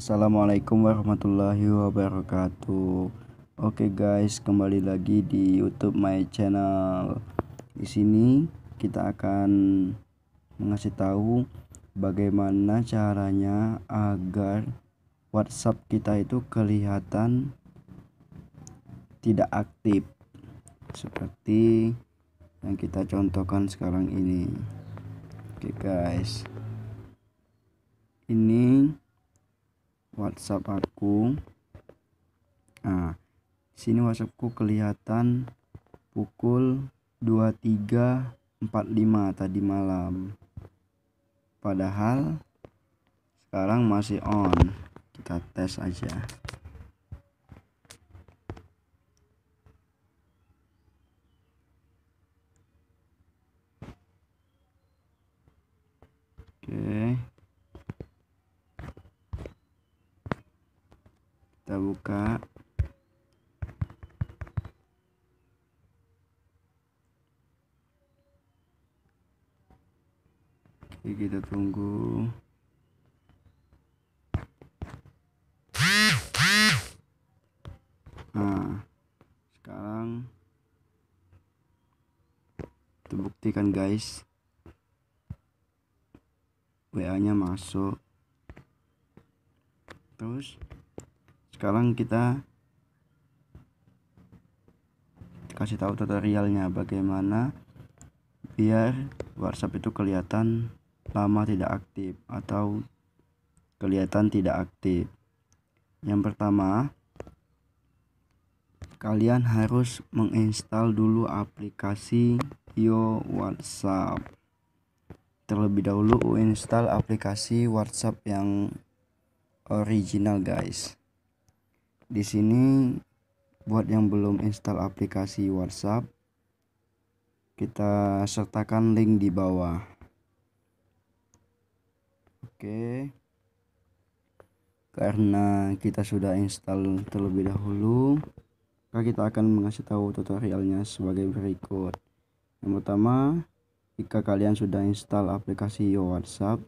Assalamualaikum warahmatullahi wabarakatuh. Oke guys, kembali lagi di YouTube my channel. Di sini kita akan mengasih tahu bagaimana caranya agar WhatsApp kita itu kelihatan tidak aktif seperti yang kita contohkan sekarang ini. Oke guys. Ini WhatsApp aku. Nah, sini WhatsAppku kelihatan pukul 23.45 tadi malam. Padahal sekarang masih on. Kita tes aja. Oke. buka Oke, kita tunggu nah sekarang terbukti kan guys WA nya masuk terus sekarang kita kasih tahu tutorialnya bagaimana biar WhatsApp itu kelihatan lama tidak aktif atau kelihatan tidak aktif yang pertama kalian harus menginstal dulu aplikasi Yo WhatsApp terlebih dahulu install aplikasi WhatsApp yang original guys di sini buat yang belum install aplikasi WhatsApp kita sertakan link di bawah. Oke. Karena kita sudah install terlebih dahulu, maka kita akan mengasih tahu tutorialnya sebagai berikut. Yang pertama, jika kalian sudah install aplikasi WhatsApp,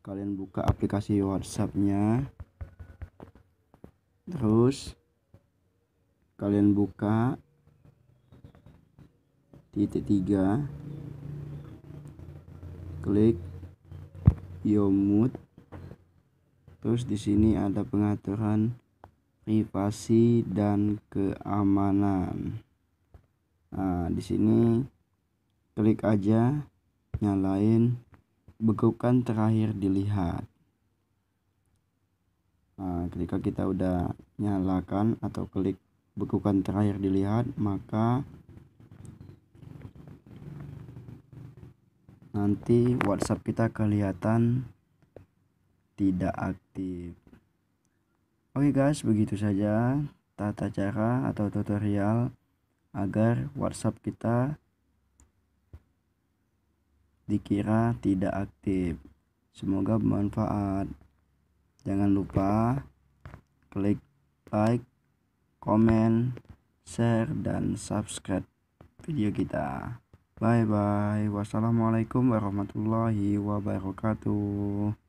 kalian buka aplikasi WhatsApp-nya terus kalian buka titik tiga klik yomut terus di sini ada pengaturan privasi dan keamanan nah di sini klik aja nyalain bekukan terakhir dilihat Nah, ketika kita udah nyalakan atau klik bekukan terakhir dilihat, maka nanti WhatsApp kita kelihatan tidak aktif. Oke guys, begitu saja tata cara atau tutorial agar WhatsApp kita dikira tidak aktif. Semoga bermanfaat jangan lupa klik like comment share dan subscribe video kita bye bye wassalamualaikum warahmatullahi wabarakatuh